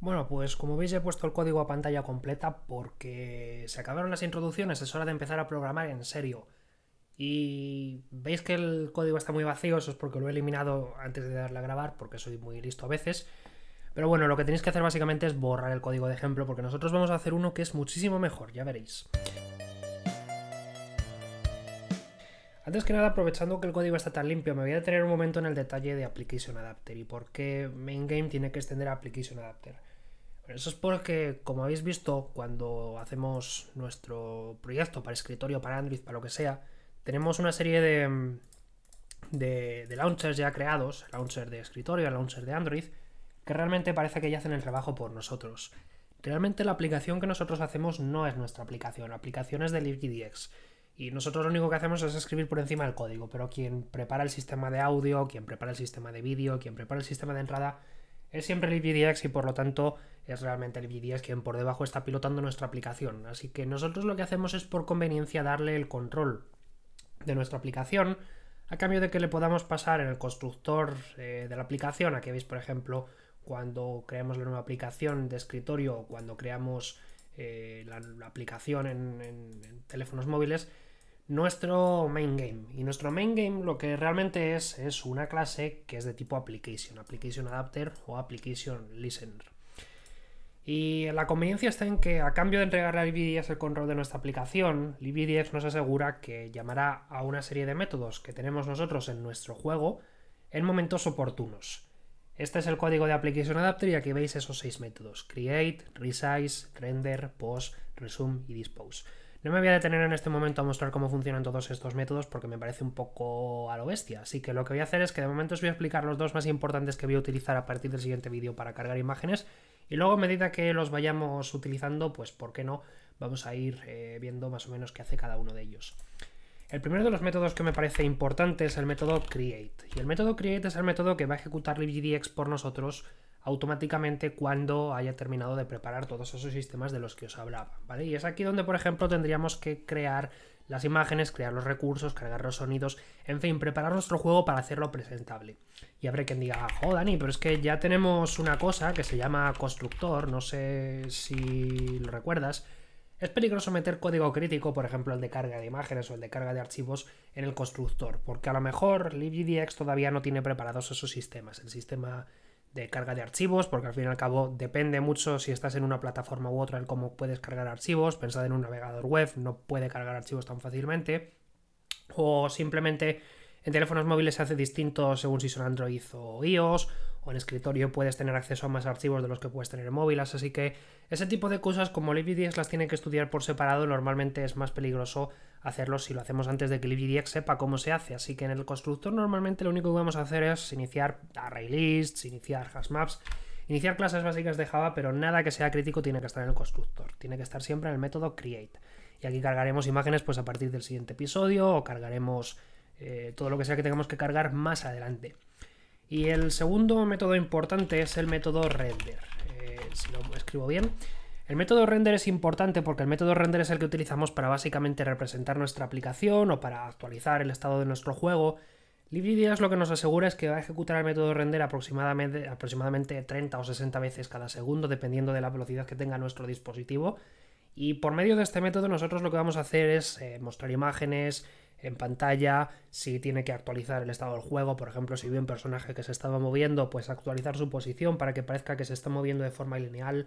Bueno, pues como veis he puesto el código a pantalla completa porque se acabaron las introducciones, es hora de empezar a programar en serio. Y veis que el código está muy vacío, eso es porque lo he eliminado antes de darle a grabar, porque soy muy listo a veces. Pero bueno, lo que tenéis que hacer básicamente es borrar el código de ejemplo, porque nosotros vamos a hacer uno que es muchísimo mejor, ya veréis. Antes que nada, aprovechando que el código está tan limpio, me voy a detener un momento en el detalle de Application Adapter y por qué Game tiene que extender a Application Adapter. Eso es porque, como habéis visto, cuando hacemos nuestro proyecto para escritorio, para Android, para lo que sea, tenemos una serie de, de, launchers ya creados, launcher de escritorio, el launcher de Android, que realmente parece que ya hacen el trabajo por nosotros. Realmente la aplicación que nosotros hacemos no es nuestra aplicación, la aplicación es de LibGDX. Y nosotros lo único que hacemos es escribir por encima del código, pero quien prepara el sistema de audio, quien prepara el sistema de vídeo, quien prepara el sistema de entrada, es siempre el y por lo tanto es realmente el VDX quien por debajo está pilotando nuestra aplicación. Así que nosotros lo que hacemos es por conveniencia darle el control de nuestra aplicación a cambio de que le podamos pasar en el constructor eh, de la aplicación, aquí veis por ejemplo cuando creamos la nueva aplicación de escritorio o cuando creamos eh, la, aplicación en teléfonos móviles, nuestro main game. Y nuestro main game lo que realmente es es una clase que es de tipo application, application adapter o application listener. Y la conveniencia está en que a cambio de entregar a el control de nuestra aplicación, libdx nos asegura que llamará a una serie de métodos que tenemos nosotros en nuestro juego en momentos oportunos. Este es el código de Application Adapter y aquí veis esos seis métodos, create, resize, render, post resume y dispose. No me voy a detener en este momento a mostrar cómo funcionan todos estos métodos porque me parece un poco a lo bestia, así que lo que voy a hacer es que de momento os voy a explicar los dos más importantes que voy a utilizar a partir del siguiente vídeo para cargar imágenes y luego a medida que los vayamos utilizando, pues por qué no, vamos a ir eh, viendo más o menos qué hace cada uno de ellos. El primero de los métodos que me parece importante es el método create. Y el método create es el método que va a ejecutar libgdx por nosotros automáticamente cuando haya terminado de preparar todos esos sistemas de los que os hablaba, ¿vale? Y es aquí donde, por ejemplo, tendríamos que crear las imágenes, crear los recursos, cargar los sonidos, en fin, preparar nuestro juego para hacerlo presentable. Y habrá quien diga, ah, joder, pero es que ya tenemos una cosa que se llama constructor, no sé si lo recuerdas. Es peligroso meter código crítico, por ejemplo el de carga de imágenes o el de carga de archivos, en el constructor, porque a lo mejor LibGDX todavía no tiene preparados esos sistemas. El sistema de carga de archivos, porque al fin y al cabo depende mucho si estás en una plataforma u otra el cómo puedes cargar archivos. Pensad en un navegador web, no puede cargar archivos tan fácilmente. O simplemente en teléfonos móviles se hace distinto según si son Android o iOS o en escritorio puedes tener acceso a más archivos de los que puedes tener en móviles, así que ese tipo de cosas como lvids las tiene que estudiar por separado, normalmente es más peligroso hacerlo si lo hacemos antes de que LibreDX sepa cómo se hace, así que en el constructor normalmente lo único que vamos a hacer es iniciar array iniciar hashmaps, iniciar clases básicas de Java, pero nada que sea crítico tiene que estar en el constructor, tiene que estar siempre en el método create. Y aquí cargaremos imágenes pues a partir del siguiente episodio o cargaremos eh, todo lo que sea que tengamos que cargar más adelante. Y el segundo método importante es el método render. Eh, si lo escribo bien. El método render es importante porque el método render es el que utilizamos para básicamente representar nuestra aplicación o para actualizar el estado de nuestro juego. Libgdx lo que nos asegura es que va a ejecutar el método render aproximadamente, 30 o 60 veces cada segundo, dependiendo de la velocidad que tenga nuestro dispositivo. Y por medio de este método nosotros lo que vamos a hacer es eh, mostrar imágenes, en pantalla, si tiene que actualizar el estado del juego, por ejemplo, si vi un personaje que se estaba moviendo, pues actualizar su posición para que parezca que se está moviendo de forma lineal.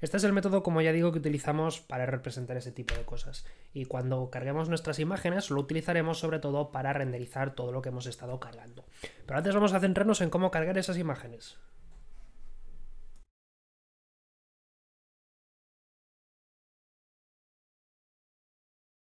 Este es el método, como ya digo, que utilizamos para representar ese tipo de cosas. Y cuando carguemos nuestras imágenes, lo utilizaremos sobre todo para renderizar todo lo que hemos estado cargando. Pero antes vamos a centrarnos en cómo cargar esas imágenes.